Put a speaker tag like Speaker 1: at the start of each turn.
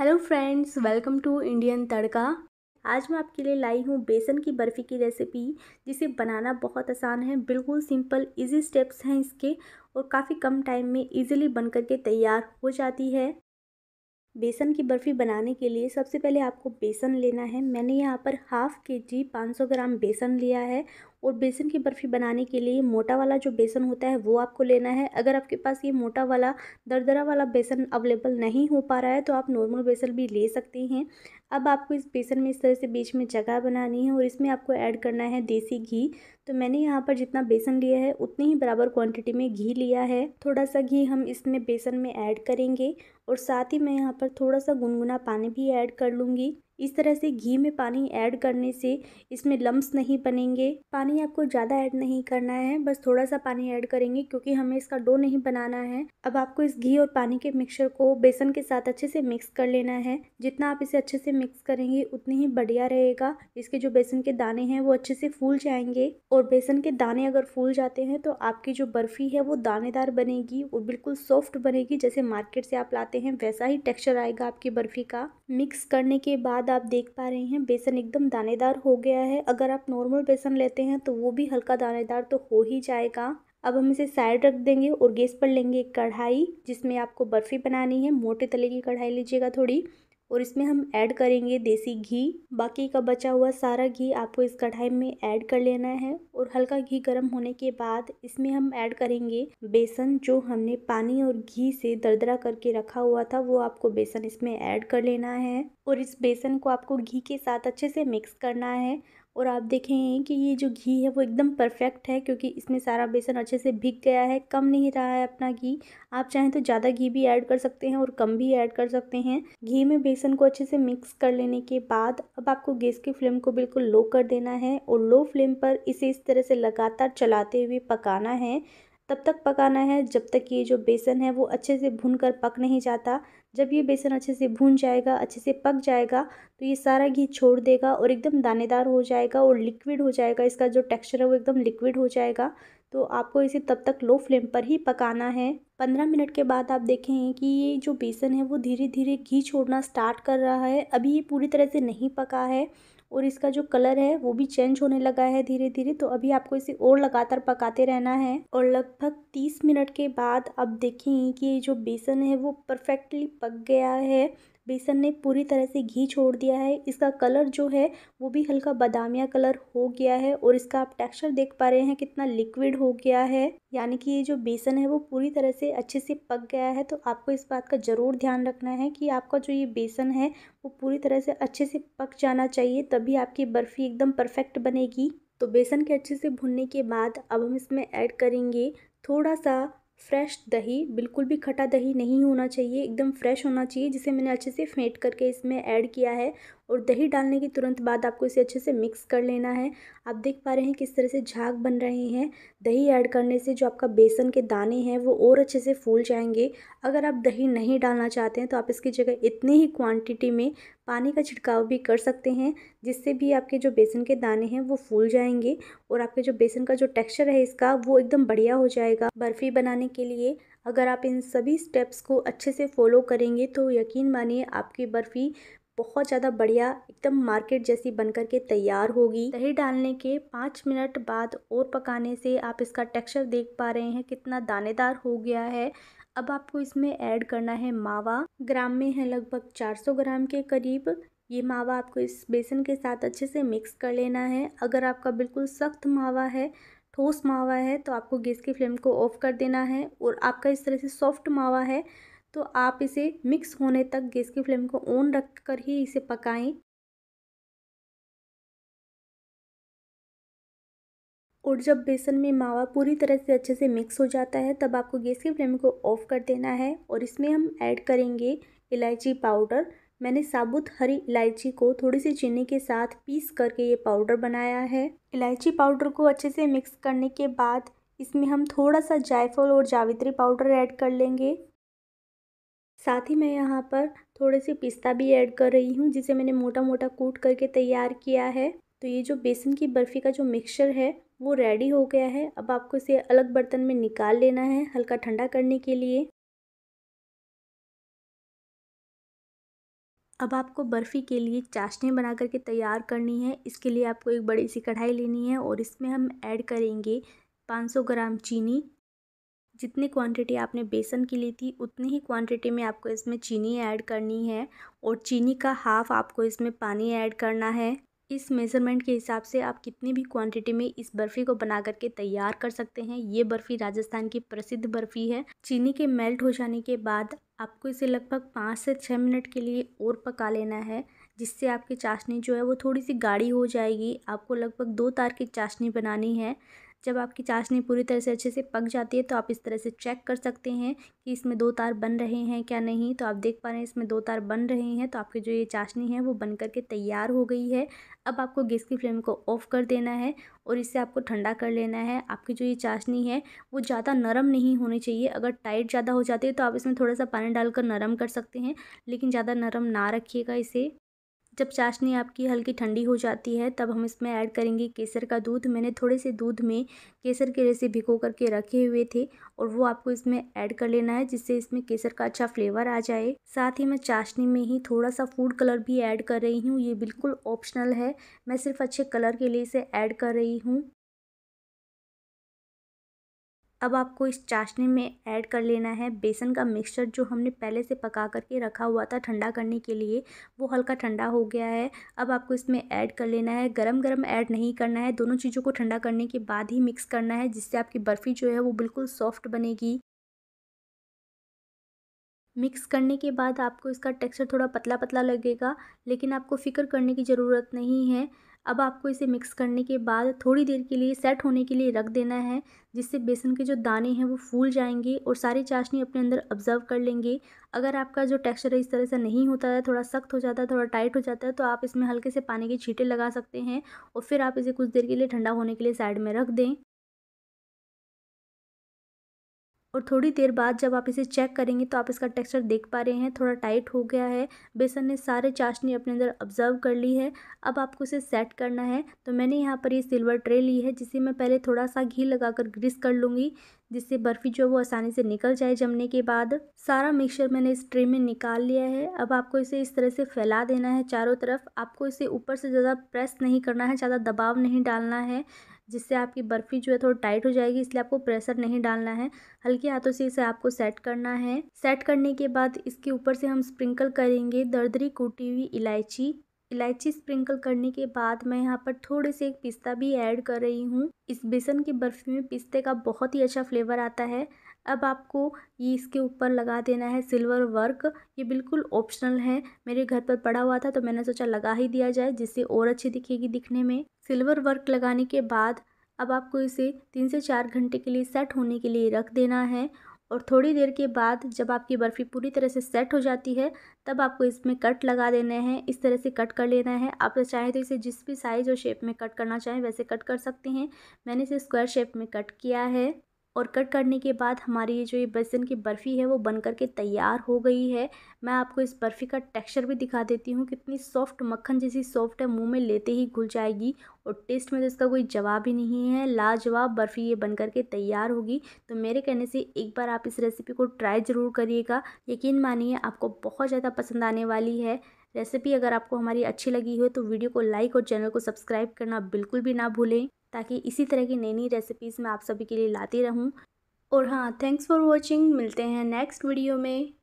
Speaker 1: hello friends welcome to Indian Tadka आज मैं आपके लिए लाई हूँ बेसन की बर्फ़ी की रेसिपी जिसे बनाना बहुत आसान है बिल्कुल सिंपल इजी स्टेप्स हैं इसके और काफ़ी कम टाइम में इजीली बन करके तैयार हो जाती है बेसन की बर्फ़ी बनाने के लिए सबसे पहले आपको बेसन लेना है मैंने यहाँ पर हाफ़ के जी पाँच सौ ग्राम बेसन लिया है और बेसन की बर्फ़ी बनाने के लिए मोटा वाला जो बेसन होता है वो आपको लेना है अगर आपके पास ये मोटा वाला दरदरा वाला बेसन अवेलेबल नहीं हो पा रहा है तो आप नॉर्मल बेसन भी ले सकते हैं अब आपको इस बेसन में इस तरह से बीच में जगह बनानी है और इसमें आपको ऐड करना है देसी घी तो मैंने यहाँ पर जितना बेसन लिया है उतनी ही बराबर क्वांटिटी में घी लिया है थोड़ा सा घी हम इसमें बेसन में ऐड करेंगे और साथ ही मैं यहाँ पर थोड़ा सा गुनगुना पानी भी ऐड कर लूँगी इस तरह से घी में पानी ऐड करने से इसमें लम्ब नहीं बनेंगे पानी आपको ज़्यादा ऐड नहीं करना है बस थोड़ा सा पानी ऐड करेंगे क्योंकि हमें इसका डो नहीं बनाना है अब आपको इस घी और पानी के मिक्सचर को बेसन के साथ अच्छे से मिक्स कर लेना है जितना आप इसे अच्छे से मिक्स करेंगे उतनी ही बढ़िया रहेगा इसके जो बेसन के दाने हैं वो अच्छे से फूल जाएंगे और बेसन के दाने अगर फूल जाते हैं तो आपकी जो बर्फ़ी है वो दानेदार बनेगी वो बिल्कुल सॉफ्ट बनेगी जैसे मार्केट से आप लाते हैं वैसा ही टेक्स्चर आएगा आपकी बर्फ़ी का मिक्स करने के बाद आप देख पा रहे हैं बेसन एकदम दानेदार हो गया है अगर आप नॉर्मल बेसन लेते हैं तो वो भी हल्का दानेदार तो हो ही जाएगा अब हम इसे साइड रख देंगे और गैस पर लेंगे एक कढ़ाई जिसमें आपको बर्फ़ी बनानी है मोटे तले की कढ़ाई लीजिएगा थोड़ी और इसमें हम ऐड करेंगे देसी घी बाकी का बचा हुआ सारा घी आपको इस कढ़ाई में ऐड कर लेना है और हल्का घी गर्म होने के बाद इसमें हम ऐड करेंगे बेसन जो हमने पानी और घी से दरदरा करके रखा हुआ था वो आपको बेसन इसमें ऐड कर लेना है और इस बेसन को आपको घी के साथ अच्छे से मिक्स करना है और आप देखें कि ये जो घी है वो एकदम परफेक्ट है क्योंकि इसमें सारा बेसन अच्छे से भीग गया है कम नहीं रहा है अपना घी आप चाहें तो ज़्यादा घी भी ऐड कर सकते हैं और कम भी ऐड कर सकते हैं घी में बेसन को अच्छे से मिक्स कर लेने के बाद अब आपको गैस की फ्लेम को बिल्कुल लो कर देना है और लो फ्लेम पर इसे इस तरह से लगातार चलाते हुए पकाना है तब तक पकाना है जब तक ये जो बेसन है वो अच्छे से भुन कर पक नहीं जाता जब ये बेसन अच्छे से भून जाएगा अच्छे से पक जाएगा तो ये सारा घी छोड़ देगा और एकदम दानेदार हो जाएगा और लिक्विड हो जाएगा इसका जो टेक्सचर है वो एकदम लिक्विड हो जाएगा तो आपको इसे तब तक लो फ्लेम पर ही पकाना है पंद्रह मिनट के बाद आप देखें कि ये जो बेसन है वो धीरे धीरे घी छोड़ना स्टार्ट कर रहा है अभी ये पूरी तरह से नहीं पका है और इसका जो कलर है वो भी चेंज होने लगा है धीरे धीरे तो अभी आपको इसे और लगातार पकाते रहना है और लगभग तीस मिनट के बाद आप देखें कि ये जो बेसन है वो परफेक्टली पक गया है बेसन ने पूरी तरह से घी छोड़ दिया है इसका कलर जो है वो भी हल्का बादामिया कलर हो गया है और इसका आप टेक्सचर देख पा रहे हैं कितना लिक्विड हो गया है यानी कि ये जो बेसन है वो पूरी तरह से अच्छे से पक गया है तो आपको इस बात का ज़रूर ध्यान रखना है कि आपका जो ये बेसन है वो पूरी तरह से अच्छे से पक जाना चाहिए तभी आपकी बर्फ़ी एकदम परफेक्ट बनेगी तो बेसन के अच्छे से भुनने के बाद अब हम इसमें ऐड करेंगे थोड़ा सा फ्रेश दही बिल्कुल भी खट्टा दही नहीं होना चाहिए एकदम फ्रेश होना चाहिए जिसे मैंने अच्छे से फेंट करके इसमें ऐड किया है और दही डालने के तुरंत बाद आपको इसे अच्छे से मिक्स कर लेना है आप देख पा रहे हैं किस तरह से झाग बन रहे हैं दही ऐड करने से जो आपका बेसन के दाने हैं वो और अच्छे से फूल जाएंगे अगर आप दही नहीं डालना चाहते हैं तो आप इसकी जगह इतने ही क्वांटिटी में पानी का छिड़काव भी कर सकते हैं जिससे भी आपके जो बेसन के दाने हैं वो फूल जाएंगे और आपके जो बेसन का जो टेक्स्चर है इसका वो एकदम बढ़िया हो जाएगा बर्फ़ी बनाने के लिए अगर आप इन सभी स्टेप्स को अच्छे से फॉलो करेंगे तो यकीन मानिए आपकी बर्फ़ी बहुत ज़्यादा बढ़िया एकदम मार्केट जैसी बन कर के तैयार होगी दही डालने के पाँच मिनट बाद और पकाने से आप इसका टेक्सचर देख पा रहे हैं कितना दानेदार हो गया है अब आपको इसमें ऐड करना है मावा ग्राम में है लगभग 400 ग्राम के करीब ये मावा आपको इस बेसन के साथ अच्छे से मिक्स कर लेना है अगर आपका बिल्कुल सख्त मावा है ठोस मावा है तो आपको गैस की फ्लेम को ऑफ कर देना है और आपका इस तरह से सॉफ्ट मावा है तो आप इसे मिक्स होने तक गैस की फ्लेम को ऑन रख कर ही इसे पकाएं और जब बेसन में मावा पूरी तरह से अच्छे से मिक्स हो जाता है तब आपको गैस की फ्लेम को ऑफ कर देना है और इसमें हम ऐड करेंगे इलायची पाउडर मैंने साबुत हरी इलायची को थोड़ी सी चीनी के साथ पीस करके ये पाउडर बनाया है इलायची पाउडर को अच्छे से मिक्स करने के बाद इसमें हम थोड़ा सा जायफल और जावित्री पाउडर ऐड कर लेंगे साथ ही मैं यहाँ पर थोड़े से पिस्ता भी ऐड कर रही हूँ जिसे मैंने मोटा मोटा कूट करके तैयार किया है तो ये जो बेसन की बर्फ़ी का जो मिक्सचर है वो रेडी हो गया है अब आपको इसे अलग बर्तन में निकाल लेना है हल्का ठंडा करने के लिए अब आपको बर्फ़ी के लिए चाशनी बना करके तैयार करनी है इसके लिए आपको एक बड़ी सी कढ़ाई लेनी है और इसमें हम ऐड करेंगे 500 ग्राम चीनी जितनी क्वांटिटी आपने बेसन की ली थी उतनी ही क्वांटिटी में आपको इसमें चीनी ऐड करनी है और चीनी का हाफ़ आपको इसमें पानी ऐड करना है इस मेज़रमेंट के हिसाब से आप कितनी भी क्वांटिटी में इस बर्फ़ी को बना करके तैयार कर सकते हैं ये बर्फ़ी राजस्थान की प्रसिद्ध बर्फ़ी है चीनी के मेल्ट हो जाने के बाद आपको इसे लगभग पाँच से छः मिनट के लिए और पका लेना है जिससे आपकी चाशनी जो है वो थोड़ी सी गाढ़ी हो जाएगी आपको लगभग दो तार की चाशनी बनानी है जब आपकी चाशनी पूरी तरह से अच्छे से पक जाती है तो आप इस तरह से चेक कर सकते हैं कि इसमें दो तार बन रहे हैं क्या नहीं तो आप देख पा रहे हैं इसमें दो तार बन रहे हैं तो आपकी जो ये चाशनी है वो बन करके तैयार हो गई है अब आपको गैस की फ्लेम को ऑफ़ कर देना है और इसे आपको ठंडा कर लेना है आपकी जो ये चाशनी है वो ज़्यादा नरम नहीं होनी चाहिए अगर टाइट ज़्यादा हो जाती है तो आप इसमें थोड़ा सा पानी डालकर नरम कर सकते हैं लेकिन ज़्यादा नरम ना रखिएगा इसे जब चाशनी आपकी हल्की ठंडी हो जाती है तब हम इसमें ऐड करेंगे केसर का दूध मैंने थोड़े से दूध में केसर के रेसे भिगो करके रखे हुए थे और वो आपको इसमें ऐड कर लेना है जिससे इसमें केसर का अच्छा फ्लेवर आ जाए साथ ही मैं चाशनी में ही थोड़ा सा फूड कलर भी ऐड कर रही हूँ ये बिल्कुल ऑप्शनल है मैं सिर्फ अच्छे कलर के लिए इसे ऐड कर रही हूँ अब आपको इस चाशनी में ऐड कर लेना है बेसन का मिक्सचर जो हमने पहले से पका करके रखा हुआ था ठंडा करने के लिए वो हल्का ठंडा हो गया है अब आपको इसमें ऐड कर लेना है गरम गरम ऐड नहीं करना है दोनों चीज़ों को ठंडा करने के बाद ही मिक्स करना है जिससे आपकी बर्फ़ी जो है वो बिल्कुल सॉफ्ट बनेगी मिक्स करने के बाद आपको इसका टेक्सचर थोड़ा पतला पतला लगेगा लेकिन आपको फ़िक्र करने की ज़रूरत नहीं है अब आपको इसे मिक्स करने के बाद थोड़ी देर के लिए सेट होने के लिए रख देना है जिससे बेसन के जो दाने हैं वो फूल जाएंगे और सारी चाशनी अपने अंदर ऑब्जर्व कर लेंगे अगर आपका जो टेक्सचर है इस तरह से नहीं होता है थोड़ा सख्त हो जाता है थोड़ा टाइट हो जाता है तो आप इसमें हल्के से पानी के छीटे लगा सकते हैं और फिर आप इसे कुछ देर के लिए ठंडा होने के लिए साइड में रख दें और थोड़ी देर बाद जब आप इसे चेक करेंगे तो आप इसका टेक्सचर देख पा रहे हैं थोड़ा टाइट हो गया है बेसन ने सारे चाशनी अपने अंदर ऑब्जर्व कर ली है अब आपको इसे सेट करना है तो मैंने यहाँ पर ये सिल्वर ट्रे ली है जिसे मैं पहले थोड़ा सा घी लगाकर ग्रीस कर लूँगी जिससे बर्फ़ी जो है वो आसानी से निकल जाए जमने के बाद सारा मिक्सचर मैंने इस ट्रे में निकाल लिया है अब आपको इसे इस तरह से फैला देना है चारों तरफ आपको इसे ऊपर से ज़्यादा प्रेस नहीं करना है ज़्यादा दबाव नहीं डालना है जिससे आपकी बर्फ़ी जो है थोड़ी टाइट हो जाएगी इसलिए आपको प्रेशर नहीं डालना है हल्के हाथों से इसे आपको सेट करना है सेट करने के बाद इसके ऊपर से हम स्प्रिंकल करेंगे दर्दरी कूटी हुई इलायची इलायची स्प्रिंकल करने के बाद मैं यहाँ पर थोड़े से एक पिस्ता भी ऐड कर रही हूँ इस बेसन की बर्फ़ी में पिस्ते का बहुत ही अच्छा फ्लेवर आता है अब आपको ये इसके ऊपर लगा देना है सिल्वर वर्क ये बिल्कुल ऑप्शनल है मेरे घर पर पड़ा हुआ था तो मैंने सोचा लगा ही दिया जाए जिससे और अच्छी दिखेगी दिखने में सिल्वर वर्क लगाने के बाद अब आपको इसे तीन से चार घंटे के लिए सेट होने के लिए रख देना है और थोड़ी देर के बाद जब आपकी बर्फ़ी पूरी तरह से सेट हो जाती है तब आपको इसमें कट लगा देना है इस तरह से कट कर लेना है आप तो चाहें तो इसे जिस भी साइज़ और शेप में कट करना चाहें वैसे कट कर सकते हैं मैंने इसे स्क्वायर शेप में कट किया है और कट करने के बाद हमारी ये जो ये बेसन की बर्फ़ी है वो बन करके तैयार हो गई है मैं आपको इस बर्फ़ी का टेक्सचर भी दिखा देती हूँ कितनी सॉफ्ट मक्खन जैसी सॉफ्ट है मुंह में लेते ही घुल जाएगी और टेस्ट में तो इसका कोई जवाब ही नहीं है लाजवाब बर्फ़ी ये बन करके तैयार होगी तो मेरे कहने से एक बार आप इस रेसिपी को ट्राई ज़रूर करिएगा यकीन मानिए आपको बहुत ज़्यादा पसंद आने वाली है रेसिपी अगर आपको हमारी अच्छी लगी हो तो वीडियो को लाइक और चैनल को सब्सक्राइब करना बिल्कुल भी ना भूलें ताकि इसी तरह की नई नई रेसिपीज़ मैं आप सभी के लिए लाती रहूँ और हाँ थैंक्स फॉर वॉचिंग मिलते हैं नेक्स्ट वीडियो में